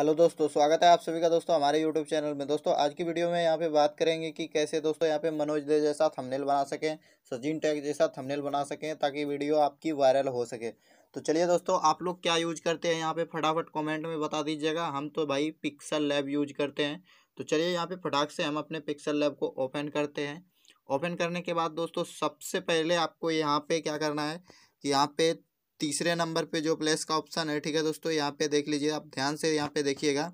hello दोस्तों स्वागत है आप सभी का दोस्तों हमारे यूट्यूब चैनल में दोस्तों आज की वीडियो में यहाँ पे बात करेंगे कि कैसे दोस्तों यहाँ पे मनोज दे जैसा थंबनेल बना सकें सचिन टैग जैसा थंबनेल बना सकें ताकि वीडियो आपकी वायरल हो सके तो चलिए दोस्तों आप लोग क्या यूज करते हैं यहाँ पे फटाफट कॉमेंट में बता दीजिएगा हम तो भाई पिक्सल लैब यूज करते हैं तो चलिए यहाँ पे फटाक से हम अपने पिक्सल लैब को ओपन करते हैं ओपन करने के बाद दोस्तों सबसे पहले आपको यहाँ पे क्या करना है कि यहाँ पे तीसरे नंबर पे जो प्लेस का ऑप्शन है ठीक है दोस्तों यहाँ पे देख लीजिए आप ध्यान से यहाँ पे देखिएगा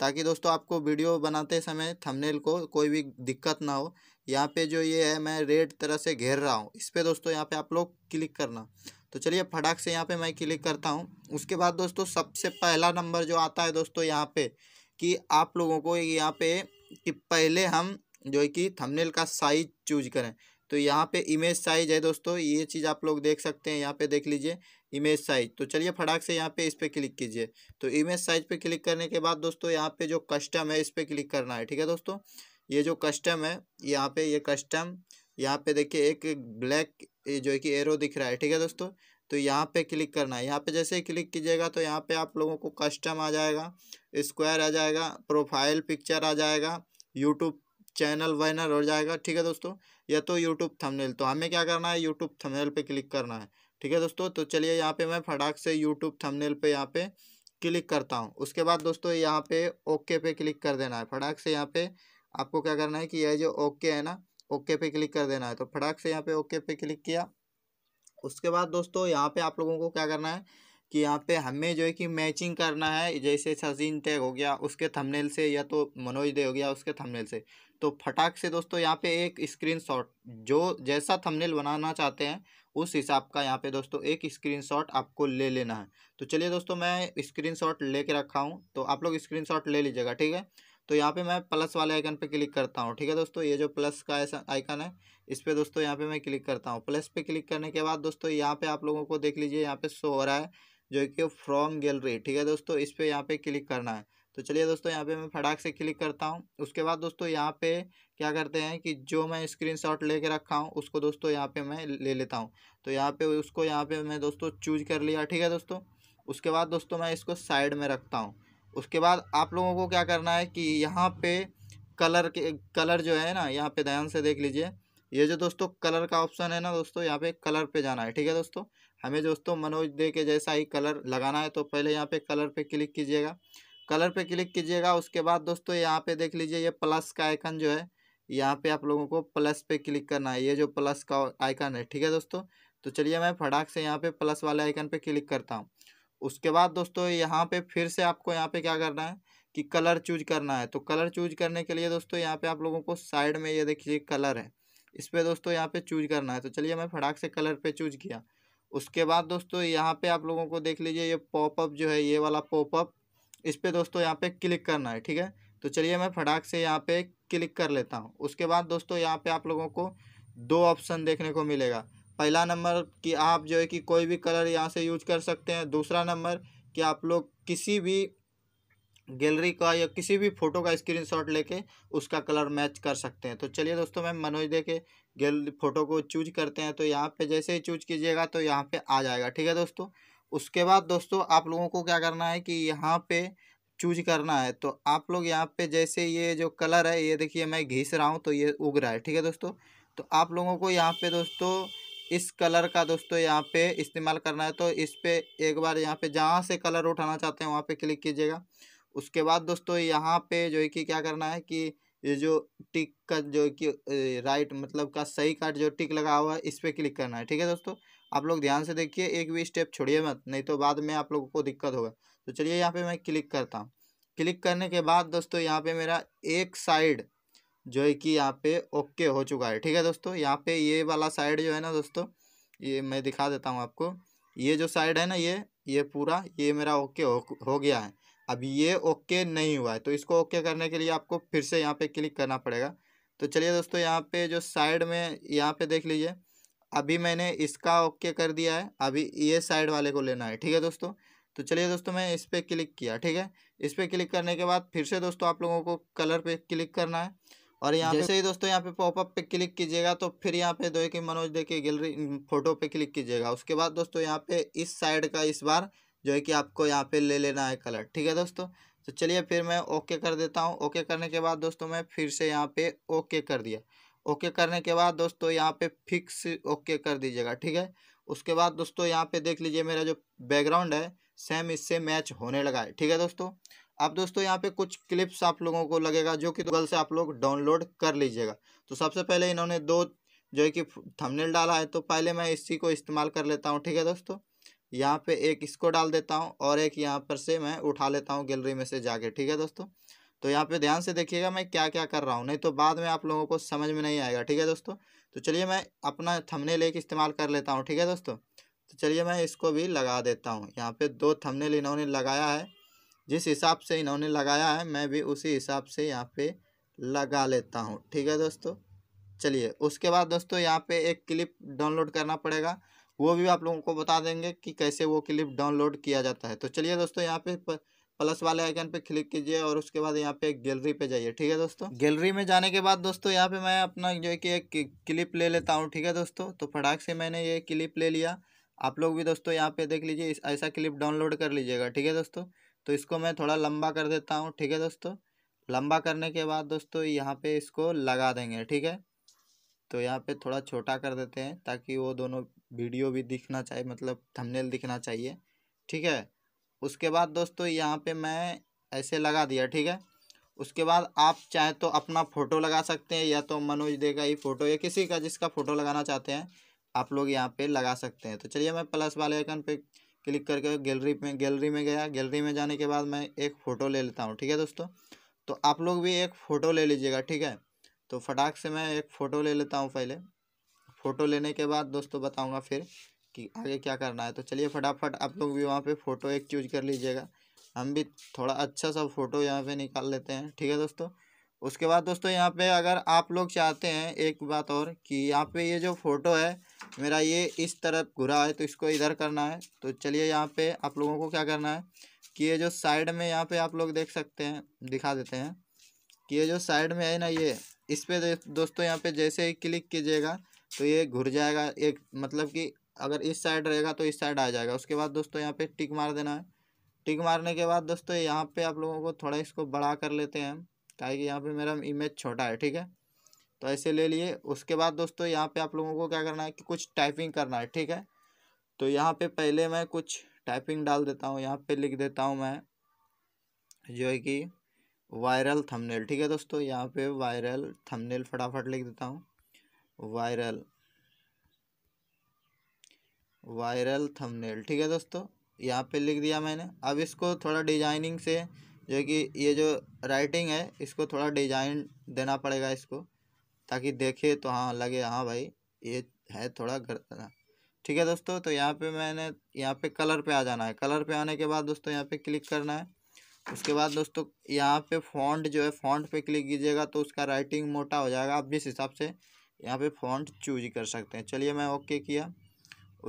ताकि दोस्तों आपको वीडियो बनाते समय थंबनेल को कोई भी दिक्कत ना हो यहाँ पे जो ये है मैं रेड तरह से घेर रहा हूँ इस पर दोस्तों यहाँ पे आप लोग क्लिक करना तो चलिए फटाक से यहाँ पे मैं क्लिक करता हूँ उसके बाद दोस्तों सबसे पहला नंबर जो आता है दोस्तों यहाँ पे कि आप लोगों को यहाँ पे कि पहले हम जो है कि थंबनेल का साइज चूज करें तो यहाँ पे इमेज साइज है दोस्तों ये चीज़ आप लोग देख सकते हैं यहाँ पे देख लीजिए इमेज साइज तो चलिए फटाक से यहाँ पे इस पर क्लिक कीजिए तो इमेज साइज पे क्लिक करने के बाद दोस्तों यहाँ पे जो कस्टम है इस पर क्लिक करना है ठीक है दोस्तों ये जो कस्टम है यहाँ पे ये कस्टम यहाँ पे देखिए एक ब्लैक जो है कि एरो दिख रहा है ठीक है दोस्तों तो यहाँ पे क्लिक करना है यहाँ पे जैसे ही क्लिक कीजिएगा तो यहाँ पे आप लोगों को कस्टम आ जाएगा स्क्वायर आ जाएगा प्रोफाइल पिक्चर आ जाएगा यूट्यूब चैनल बैनर हो जाएगा ठीक है दोस्तों या तो यूट्यूब थंबनेल तो हमें क्या करना है यूट्यूब थंबनेल पे क्लिक करना है ठीक है दोस्तों तो चलिए यहाँ पे मैं फटाक से यूट्यूब थंबनेल पे यहाँ पे क्लिक करता हूँ उसके बाद दोस्तों यहाँ पे ओके पे क्लिक कर देना है फटाक से यहाँ पे आपको क्या करना है कि यह जो ओके है ना ओके पे क्लिक कर देना है तो फटाक से यहाँ पे ओके पे क्लिक किया उसके बाद दोस्तों यहाँ पे आप लोगों को क्या करना है कि यहाँ पे हमें जो है कि मैचिंग करना है जैसे सजीन टैग हो गया उसके थंबनेल से या तो मनोज दे हो गया उसके थंबनेल से तो फटाक से दोस्तों यहाँ पे एक स्क्रीनशॉट जो जैसा थंबनेल बनाना चाहते हैं उस हिसाब का यहाँ पे दोस्तों एक स्क्रीनशॉट आपको ले लेना है तो चलिए दोस्तों मैं ले लेके रखा हूँ तो आप लोग स्क्रीन ले लीजिएगा ठीक है तो यहाँ पर मैं प्लस वाले आइकन पर क्लिक करता हूँ ठीक है दोस्तों ये जो प्लस का ऐसा आइकन है इस पर दोस्तों यहाँ पर मैं क्लिक करता हूँ प्लस पर क्लिक करने के बाद दोस्तों यहाँ पर आप लोगों को देख लीजिए यहाँ पे शो हो रहा है जो कि फ्रॉम गैलरी ठीक है दोस्तों इस पर यहाँ पे क्लिक करना है तो चलिए दोस्तों यहाँ पे मैं फटाक से क्लिक करता हूँ उसके बाद दोस्तों यहाँ पे क्या करते हैं कि जो मैं स्क्रीन शॉट लेके रखा हूँ उसको दोस्तों यहाँ पे मैं ले लेता हूँ तो यहाँ पे उसको यहाँ पे मैं दोस्तों चूज कर लिया ठीक है दोस्तों उसके बाद दोस्तों मैं इसको साइड में रखता हूँ उसके बाद आप लोगों को क्या करना है कि यहाँ पे कलर के कलर जो है ना यहाँ पे ध्यान से देख लीजिए ये जो दोस्तों कलर का ऑप्शन है ना दोस्तों यहाँ पे कलर पे जाना है ठीक है दोस्तों हमें दोस्तों मनोज दे के जैसा ही कलर लगाना है तो पहले यहाँ पे कलर पे क्लिक कीजिएगा कलर पे क्लिक कीजिएगा उसके बाद दोस्तों यहाँ पे देख लीजिए ये प्लस का आइकन जो है यहाँ पे आप लोगों को प्लस पे क्लिक करना है ये जो प्लस का आइकन है ठीक है दोस्तों तो चलिए मैं फटाक से यहाँ पे प्लस वाले आइकन पे क्लिक करता हूँ उसके बाद दोस्तों यहाँ पे फिर से आपको यहाँ पे क्या करना है कि कलर चूज करना है तो कलर चूज करने के लिए दोस्तों यहाँ पे आप लोगों को साइड में ये देखिए कलर है इस पर दोस्तों यहाँ पे चूज करना है तो चलिए मैं फटाक से कलर पे चूज किया उसके बाद दोस्तों यहाँ पे आप लोगों को देख लीजिए ये पॉपअप जो है ये वाला पॉपअप इस पर दोस्तों यहाँ पे क्लिक करना है ठीक है तो चलिए मैं फटाक से यहाँ पे क्लिक कर लेता हूँ उसके बाद दोस्तों यहाँ पे आप लोगों को दो ऑप्शन देखने को मिलेगा पहला नंबर कि आप जो है कि कोई भी कलर यहाँ से यूज कर सकते हैं दूसरा नंबर कि आप लोग किसी भी गैलरी का या किसी भी फ़ोटो का स्क्रीनशॉट लेके उसका कलर मैच कर सकते हैं तो चलिए दोस्तों मैं मनोज दे के गैलरी फ़ोटो को चूज करते हैं तो यहाँ पे जैसे ही चूज कीजिएगा तो यहाँ पे आ जाएगा ठीक है दोस्तों उसके बाद दोस्तों आप लोगों को क्या करना है कि यहाँ पे चूज करना है तो आप लोग यहाँ पे जैसे ये जो कलर है ये देखिए मैं घिस रहा हूँ तो ये उग रहा है ठीक है दोस्तों तो आप लोगों को यहाँ पे दोस्तों इस कलर का दोस्तों यहाँ पे इस्तेमाल करना है तो इस पर एक बार यहाँ पे जहाँ से कलर उठाना चाहते हैं वहाँ पे क्लिक कीजिएगा उसके बाद दोस्तों यहाँ पे जो है कि क्या करना है कि ये जो टिक का जो कि राइट मतलब का सही कार्ड जो टिक लगा हुआ है इस पर क्लिक करना है ठीक है दोस्तों आप लोग ध्यान से देखिए एक भी स्टेप छोड़िए मत नहीं तो बाद में आप लोगों को दिक्कत होगा तो चलिए यहाँ पे मैं क्लिक करता हूँ क्लिक करने के बाद दोस्तों यहाँ पे मेरा एक साइड जो है कि यहाँ पे ओके हो चुका है ठीक है दोस्तों यहाँ पे ये वाला साइड जो है ना दोस्तों ये मैं दिखा देता हूँ आपको ये जो साइड है ना ये ये पूरा ये मेरा ओके हो, हो गया है अब ये ओके नहीं हुआ है तो इसको ओके करने के लिए आपको फिर से यहाँ पे क्लिक करना पड़ेगा तो चलिए दोस्तों यहाँ पे जो साइड में यहाँ पे देख लीजिए अभी मैंने इसका ओके कर दिया है अभी ये साइड वाले को लेना है ठीक है दोस्तों तो चलिए दोस्तों मैं इस पर क्लिक किया ठीक है इस पर क्लिक करने के बाद फिर से दोस्तों आप लोगों को कलर पर क्लिक करना है और यहाँ से ही दोस्तों यहाँ पे पॉपअप पे क्लिक कीजिएगा तो फिर यहाँ पे दो कि मनोज देखिए गैलरी फोटो पे क्लिक कीजिएगा उसके बाद दोस्तों यहाँ पे इस साइड का इस बार जो है कि आपको यहाँ पे ले लेना है कलर ठीक है दोस्तों तो चलिए फिर मैं ओके कर देता हूँ ओके करने के बाद दोस्तों मैं फिर से यहाँ पे ओके कर दिया ओके करने के बाद दोस्तों यहाँ पे फिक्स ओके कर दीजिएगा ठीक है उसके बाद दोस्तों यहाँ पे देख लीजिए मेरा जो बैकग्राउंड है सेम इससे मैच होने लगा है ठीक है दोस्तों अब दोस्तों यहाँ पे कुछ क्लिप्स आप लोगों को लगेगा जो कि गूगल से आप लोग डाउनलोड कर लीजिएगा तो सबसे पहले इन्होंने दो जो है कि थमनेल डाला है तो पहले मैं इसी को इस्तेमाल कर लेता हूँ ठीक है दोस्तों यहाँ पे एक इसको डाल देता हूँ और एक यहाँ पर से मैं उठा लेता हूँ गैलरी में से जाके ठीक है दोस्तों तो यहाँ पे ध्यान से देखिएगा मैं क्या क्या कर रहा हूँ नहीं तो बाद में आप लोगों को समझ में नहीं आएगा ठीक है दोस्तों तो चलिए मैं अपना थमने एक इस्तेमाल कर लेता हूँ ठीक है दोस्तों तो चलिए मैं इसको भी लगा देता हूँ यहाँ पर दो थमने इन्होंने लगाया है जिस हिसाब से इन्होंने लगाया है मैं भी उसी हिसाब से यहाँ पर लगा लेता हूँ ठीक है दोस्तों चलिए उसके बाद दोस्तों यहाँ पर एक क्लिप डाउनलोड करना पड़ेगा वो भी आप लोगों को बता देंगे कि कैसे वो क्लिप डाउनलोड किया जाता है तो चलिए दोस्तों यहाँ पे प्लस वाले आइकन पे क्लिक कीजिए और उसके बाद यहाँ पे गैलरी पे जाइए ठीक है दोस्तों गैलरी में जाने के बाद दोस्तों यहाँ पे मैं अपना जो है कि एक क्लिप ले लेता हूँ ठीक है दोस्तों तो फटाक से मैंने ये क्लिप ले लिया आप लोग भी दोस्तों यहाँ पे देख लीजिए ऐसा क्लिप डाउनलोड कर लीजिएगा ठीक है दोस्तों तो इसको मैं थोड़ा लंबा कर देता हूँ ठीक है दोस्तों लंबा करने के बाद दोस्तों यहाँ पे इसको लगा देंगे ठीक है तो यहाँ पे थोड़ा छोटा कर देते हैं ताकि वो दोनों वीडियो भी दिखना चाहिए मतलब थंबनेल दिखना चाहिए ठीक है उसके बाद दोस्तों यहाँ पे मैं ऐसे लगा दिया ठीक है उसके बाद आप चाहे तो अपना फ़ोटो लगा सकते हैं या तो मनोज दे का ही फ़ोटो या किसी का जिसका फ़ोटो लगाना चाहते हैं आप लोग यहाँ पे लगा सकते हैं तो चलिए मैं प्लस वाले आइकन पे क्लिक करके गैलरी में गैलरी में गया गैलरी में जाने के बाद मैं एक फ़ोटो ले लेता हूँ ठीक है दोस्तों तो आप लोग भी एक फ़ोटो ले लीजिएगा ठीक है तो फटाक से मैं एक फ़ोटो ले लेता हूँ पहले फ़ोटो लेने के बाद दोस्तों बताऊँगा फिर कि आगे क्या करना है तो चलिए फटाफट आप लोग भी वहाँ पर फ़ोटो एक चूज कर लीजिएगा हम भी थोड़ा अच्छा सा फ़ोटो यहाँ पे निकाल लेते हैं ठीक है दोस्तों उसके बाद दोस्तों यहाँ पे अगर आप लोग चाहते हैं एक बात और कि यहाँ पे ये जो फ़ोटो है मेरा ये इस तरफ घुरा है तो इसको इधर करना है तो चलिए यहाँ पे आप लोगों को क्या करना है कि ये जो साइड में यहाँ पे आप लोग देख सकते हैं दिखा देते हैं कि ये जो साइड में है ना ये इस पर दोस्तों यहाँ पर जैसे ही क्लिक कीजिएगा तो ये घुर जाएगा एक मतलब कि अगर इस साइड रहेगा तो इस साइड आ जाएगा उसके बाद दोस्तों यहाँ पे टिक मार देना है टिक मारने के बाद दोस्तों यहाँ पे आप लोगों को थोड़ा इसको बड़ा कर लेते हैं क्या कि यहाँ पे मेरा इमेज छोटा है ठीक है तो ऐसे ले लिए उसके बाद दोस्तों यहाँ पे आप लोगों को क्या करना है कि कुछ टाइपिंग करना है ठीक है तो यहाँ पर पहले मैं कुछ टाइपिंग डाल देता हूँ यहाँ पर लिख देता हूँ मैं जो है कि वायरल थमनेल ठीक है दोस्तों यहाँ पर वायरल थमनेल फटाफट लिख देता हूँ वायरल वायरल थंबनेल ठीक है दोस्तों यहाँ पे लिख दिया मैंने अब इसको थोड़ा डिजाइनिंग से जो कि ये जो राइटिंग है इसको थोड़ा डिजाइन देना पड़ेगा इसको ताकि देखे तो हाँ लगे हाँ भाई ये है थोड़ा घर ठीक है दोस्तों तो यहाँ पे मैंने यहाँ पे कलर पे आ जाना है कलर पे आने के बाद दोस्तों यहाँ पे क्लिक करना है उसके बाद दोस्तों यहाँ पे फॉन्ट जो है फॉन्ट पे क्लिक कीजिएगा तो उसका राइटिंग मोटा हो जाएगा आप जिस हिसाब से यहाँ पे फॉन्ट चूज कर सकते हैं चलिए मैं ओके किया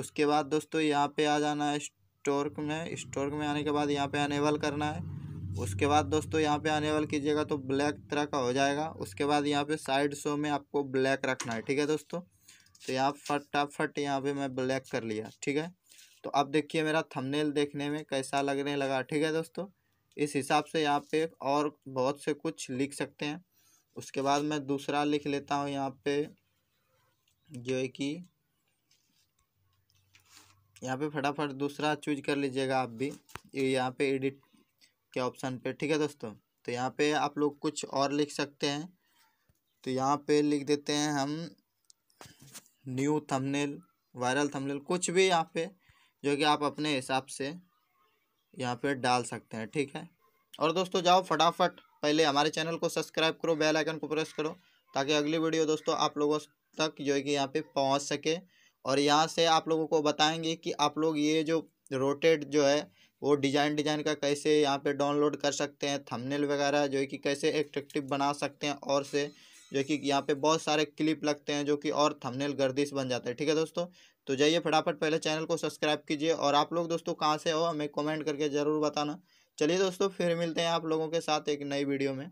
उसके बाद दोस्तों यहाँ पे आ जाना है स्टोर्क में स्टोर्क में आने के बाद यहाँ पे अनेबल करना है उसके बाद दोस्तों यहाँ पे अनेबल कीजिएगा तो ब्लैक तरह का हो जाएगा उसके बाद यहाँ पे साइड शो में आपको ब्लैक रखना है ठीक है दोस्तों तो यहाँ फटाफट यहाँ पर मैं ब्लैक कर लिया ठीक है तो अब देखिए मेरा थमनेल देखने में कैसा लगने लगा ठीक है दोस्तों इस हिसाब से यहाँ पे और बहुत से कुछ लिख सकते हैं उसके बाद मैं दूसरा लिख लेता हूँ यहाँ पे जो है कि यहाँ पे फटाफट दूसरा चूज कर लीजिएगा आप भी यहाँ पे एडिट के ऑप्शन पे ठीक है दोस्तों तो यहाँ पे आप लोग कुछ और लिख सकते हैं तो यहाँ पे लिख देते हैं हम न्यू थंबनेल वायरल थंबनेल कुछ भी यहाँ पे जो कि आप अपने हिसाब से यहाँ पे डाल सकते हैं ठीक है और दोस्तों जाओ फटाफट पहले हमारे चैनल को सब्सक्राइब करो बेल आइकन को प्रेस करो ताकि अगली वीडियो दोस्तों आप लोगों तक जो है कि यहाँ पे पहुँच सके और यहाँ से आप लोगों को बताएंगे कि आप लोग ये जो रोटेड जो है वो डिज़ाइन डिज़ाइन का कैसे यहाँ पे डाउनलोड कर सकते हैं थंबनेल वगैरह जो है कि कैसे एट्रेक्टिव बना सकते हैं और से जो कि यहाँ पे बहुत सारे क्लिप लगते हैं जो कि और थंबनेल गर्दिश बन जाते हैं ठीक है दोस्तों तो जाइए फटाफट पहले चैनल को सब्सक्राइब कीजिए और आप लोग दोस्तों कहाँ से हो हमें कमेंट करके ज़रूर बताना चलिए दोस्तों फिर मिलते हैं आप लोगों के साथ एक नई वीडियो में